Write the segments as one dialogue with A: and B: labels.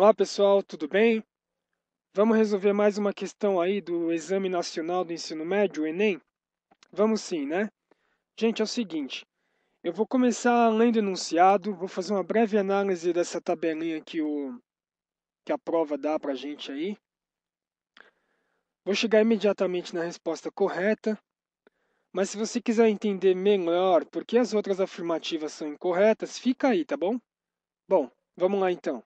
A: Olá pessoal, tudo bem? Vamos resolver mais uma questão aí do Exame Nacional do Ensino Médio, o Enem? Vamos sim, né? Gente, é o seguinte, eu vou começar além do enunciado, vou fazer uma breve análise dessa tabelinha que, o, que a prova dá para a gente aí. Vou chegar imediatamente na resposta correta, mas se você quiser entender melhor por que as outras afirmativas são incorretas, fica aí, tá bom? Bom, vamos lá então.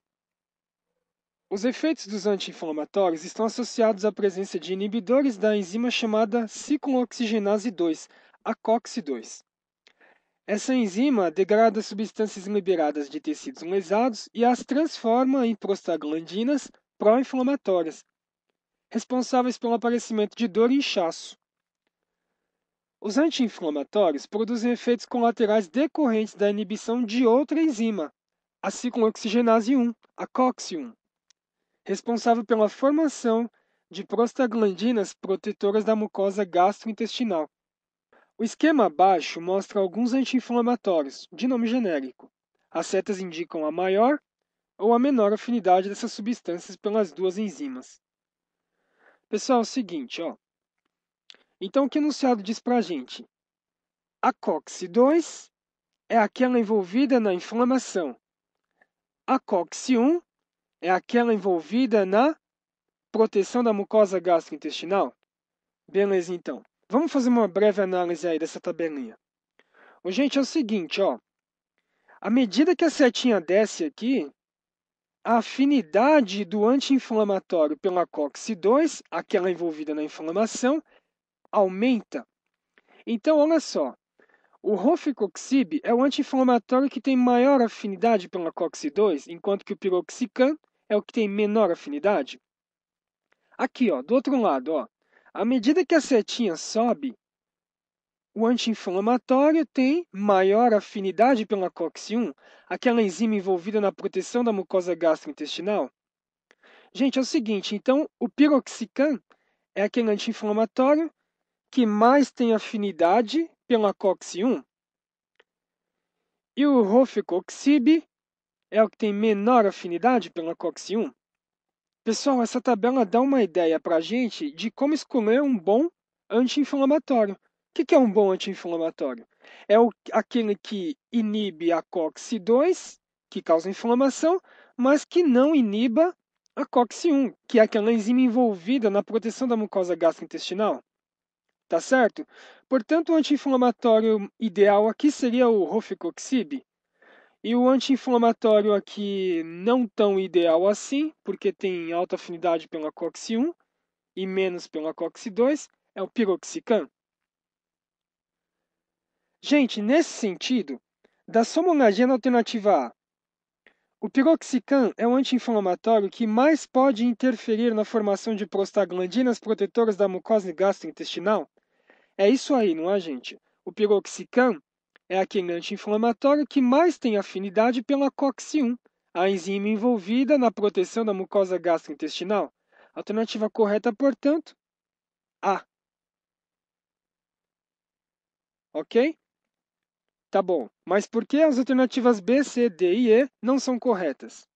A: Os efeitos dos anti-inflamatórios estão associados à presença de inibidores da enzima chamada ciclooxigenase 2, a COX-2. Essa enzima degrada substâncias liberadas de tecidos lesados e as transforma em prostaglandinas pró-inflamatórias, responsáveis pelo aparecimento de dor e inchaço. Os anti-inflamatórios produzem efeitos colaterais decorrentes da inibição de outra enzima, a ciclooxigenase 1, a COX-1 responsável pela formação de prostaglandinas protetoras da mucosa gastrointestinal. O esquema abaixo mostra alguns anti-inflamatórios, de nome genérico. As setas indicam a maior ou a menor afinidade dessas substâncias pelas duas enzimas. Pessoal, é o seguinte, ó. Então, o que o enunciado diz para a gente? A COX-2 é aquela envolvida na inflamação. A COX-1 é aquela envolvida na proteção da mucosa gastrointestinal? Beleza, então. Vamos fazer uma breve análise aí dessa tabelinha. O gente, é o seguinte, ó. À medida que a setinha desce aqui, a afinidade do anti-inflamatório pela COX-2, aquela envolvida na inflamação, aumenta. Então, olha só. O Roficoxib é o anti-inflamatório que tem maior afinidade pela COX-2, enquanto que o piroxicam é o que tem menor afinidade? Aqui, ó, do outro lado, ó, à medida que a setinha sobe, o anti-inflamatório tem maior afinidade pela COX-1, aquela enzima envolvida na proteção da mucosa gastrointestinal? Gente, é o seguinte, então o piroxicam é aquele anti-inflamatório que mais tem afinidade pela COX-1 e o rofecoxib é o que tem menor afinidade pela COX-1? Pessoal, essa tabela dá uma ideia para a gente de como escolher um bom anti-inflamatório. O que, é um bom anti-inflamatório? É aquele que inibe a COX-2, que causa inflamação, mas que não iniba a COX-1, que é aquela enzima envolvida na proteção da mucosa gastrointestinal. Tá certo? Portanto, o anti-inflamatório ideal aqui seria o Rofecoxib, e o anti-inflamatório aqui não tão ideal assim, porque tem alta afinidade pela COX-1 e menos pela COX-2, é o piroxicam. Gente, nesse sentido, da somolagina alternativa A, o piroxicam é o anti-inflamatório que mais pode interferir na formação de prostaglandinas protetoras da mucosa gastrointestinal? É isso aí, não é, gente? O piroxicam é a anti-inflamatório que mais tem afinidade pela COX-1, a enzima envolvida na proteção da mucosa gastrointestinal. Alternativa correta, portanto, A. Ok? Tá bom. Mas por que as alternativas B, C, D e E não são corretas?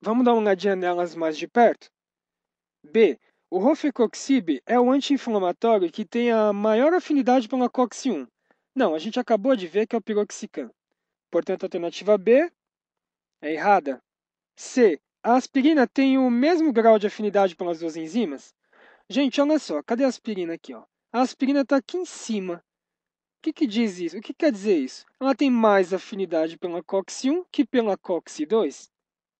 A: Vamos dar uma olhadinha nelas mais de perto? B. O Rofecoxib é o anti-inflamatório que tem a maior afinidade pela COX-1. Não, a gente acabou de ver que é o piroxicam. Portanto, a alternativa B é errada. C. A aspirina tem o mesmo grau de afinidade pelas duas enzimas? Gente, olha só, cadê a aspirina aqui? Ó? A aspirina está aqui em cima. O que, que diz isso? O que quer dizer isso? Ela tem mais afinidade pela COX-1 que pela COX-2,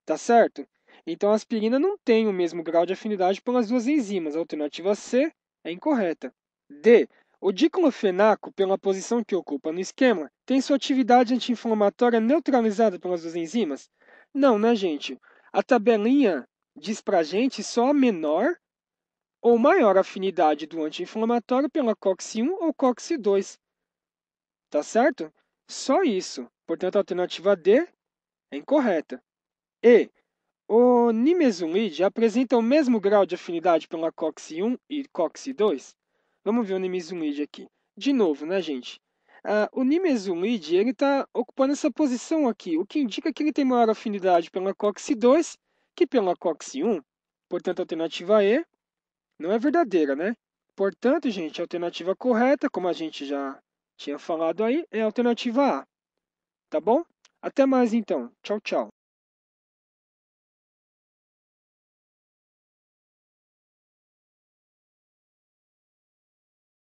A: tá certo? Então, a aspirina não tem o mesmo grau de afinidade pelas duas enzimas. A alternativa C é incorreta. D. O diclofenaco, pela posição que ocupa no esquema, tem sua atividade anti-inflamatória neutralizada pelas duas enzimas? Não, né, gente? A tabelinha diz pra gente só a menor ou maior afinidade do anti-inflamatório pela COX-1 ou COX-2. Tá certo? Só isso. Portanto, a alternativa D é incorreta. E o nimesulide apresenta o mesmo grau de afinidade pela COX-1 e COX-2? Vamos ver o Nimizumid aqui. De novo, né, gente? Uh, o Nimezumid ele está ocupando essa posição aqui, o que indica que ele tem maior afinidade pela COX-2 que pela COX-1. Portanto, a alternativa E não é verdadeira, né? Portanto, gente, a alternativa correta, como a gente já tinha falado aí, é a alternativa A. Tá bom? Até mais então. Tchau, tchau.